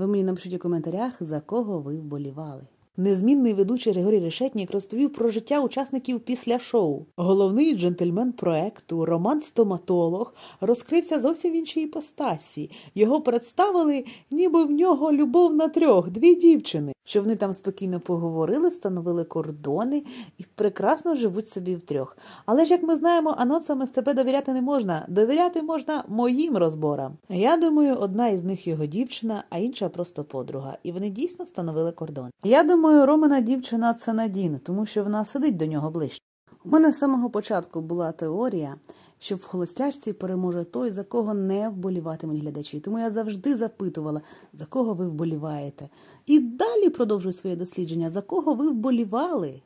Ви мені напишіть у коментарях, за кого ви вболівали. Незмінний ведучий Григорій Решетнік розповів про життя учасників після шоу. Головний джентльмен проекту, Роман Стоматолог, розкрився зовсім в іншій постасі. Його представили, ніби в нього любов на трьох, дві дівчини. Що вони там спокійно поговорили, встановили кордони і прекрасно живуть собі втрьох. Але ж як ми знаємо, анонсами з тебе довіряти не можна. Довіряти можна моїм розборам. Я думаю, одна із них його дівчина, а інша просто подруга. І вони дійсно встановили кордон. Я думаю. Думаю, Романа дівчина це Надін, тому що вона сидить до нього ближче. У мене з самого початку була теорія, що в холостячці переможе той, за кого не вболіватимуть глядачі. Тому я завжди запитувала, за кого ви вболіваєте. І далі продовжую своє дослідження, за кого ви вболівали.